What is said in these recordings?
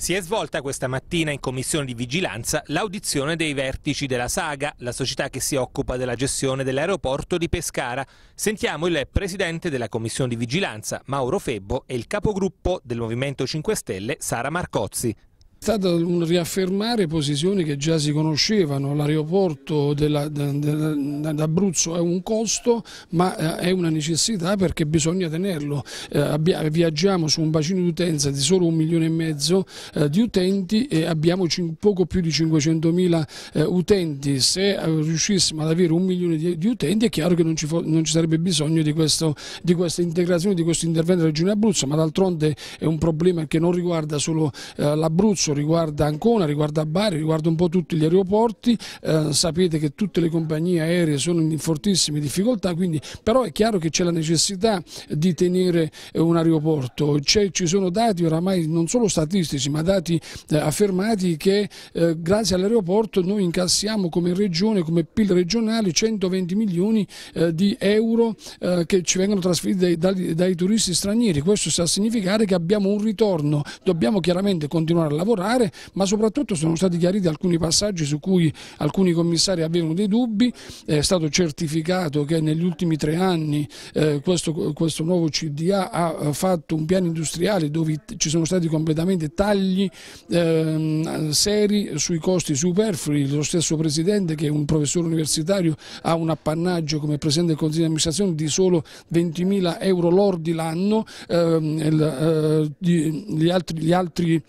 Si è svolta questa mattina in commissione di vigilanza l'audizione dei vertici della Saga, la società che si occupa della gestione dell'aeroporto di Pescara. Sentiamo il presidente della commissione di vigilanza, Mauro Febbo, e il capogruppo del Movimento 5 Stelle, Sara Marcozzi. È stato un riaffermare posizioni che già si conoscevano, l'aeroporto d'Abruzzo è un costo ma eh, è una necessità perché bisogna tenerlo, eh, viaggiamo su un bacino di utenza di solo un milione e mezzo eh, di utenti e abbiamo poco più di 500 mila utenti, se riuscissimo ad avere un milione di, utenti è chiaro che non ci, sarebbe bisogno di, questo, di questa integrazione, di questo intervento della Regione Abruzzo ma d'altronde è un problema che non riguarda solo l'Abruzzo Rosso, riguarda Ancona, riguarda Bari, riguarda un po' tutti gli aeroporti, eh, sapete che tutte le compagnie aeree sono in fortissime difficoltà, quindi, però è chiaro che c'è la necessità di tenere eh, un aeroporto, ci sono dati oramai non solo statistici ma dati eh, affermati che eh, grazie all'aeroporto noi incassiamo come regione, come PIL regionale 120 milioni eh, di euro eh, che ci vengono trasferiti dai, dai, dai turisti stranieri, questo sta a significare che abbiamo un ritorno, dobbiamo chiaramente continuare a lavorare lavorare, ma soprattutto sono stati chiariti alcuni passaggi su cui alcuni commissari avevano dei dubbi, è stato certificato che negli ultimi tre anni eh, questo, questo, nuovo CDA ha eh, fatto un piano industriale dove ci sono stati completamente tagli eh, seri sui costi superflui, lo stesso Presidente che è un professore universitario ha un appannaggio come Presidente del Consiglio di amministrazione di solo 20.000 euro lordi l'anno, ehm, eh, gli altri, gli altri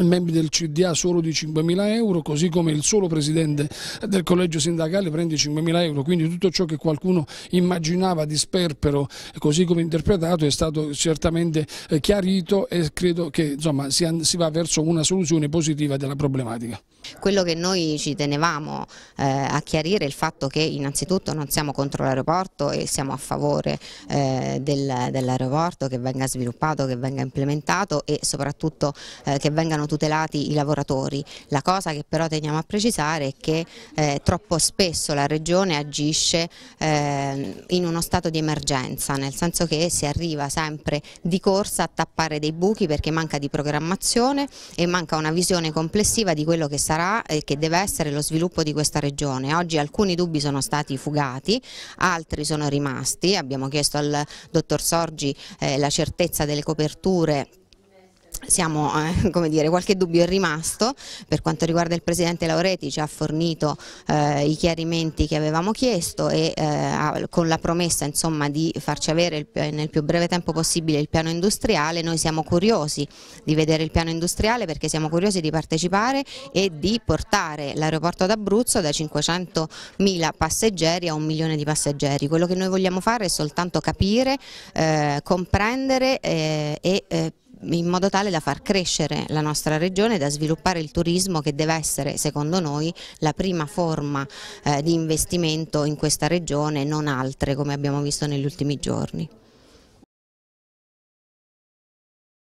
membri del CDA solo di 5.000 euro, così come il solo presidente del collegio sindacale prende 5.000 euro, quindi tutto ciò che qualcuno immaginava di sperpero, così come interpretato, è stato certamente eh, chiarito e credo che insomma, si va verso una soluzione positiva della problematica. Quello che noi ci tenevamo eh, a chiarire è il fatto che innanzitutto non siamo contro l'aeroporto e siamo a favore eh, del, dell'aeroporto che venga sviluppato, che venga implementato e soprattutto eh, che vengano tutelati i lavoratori. La cosa che però teniamo a precisare è che eh, troppo spesso la Regione agisce eh, in uno stato di emergenza, nel senso che si arriva sempre di corsa a tappare dei buchi perché manca di programmazione e manca una visione complessiva di quello che sta sarà e eh, che deve essere lo sviluppo di questa regione. Oggi alcuni dubbi sono stati fugati, altri sono rimasti, abbiamo chiesto al dottor Sorgi eh, la certezza delle coperture siamo, eh, come dire, qualche dubbio è rimasto, per quanto riguarda il Presidente Lauretti ci ha fornito eh, i chiarimenti che avevamo chiesto e eh, con la promessa insomma, di farci avere il, nel più breve tempo possibile il piano industriale, noi siamo curiosi di vedere il piano industriale perché siamo curiosi di partecipare e di portare l'aeroporto d'Abruzzo da 500.000 passeggeri a un milione di passeggeri. Quello che noi vogliamo fare è soltanto capire, eh, comprendere eh, e eh, in modo tale da far crescere la nostra regione, da sviluppare il turismo che deve essere secondo noi la prima forma eh, di investimento in questa regione, non altre come abbiamo visto negli ultimi giorni.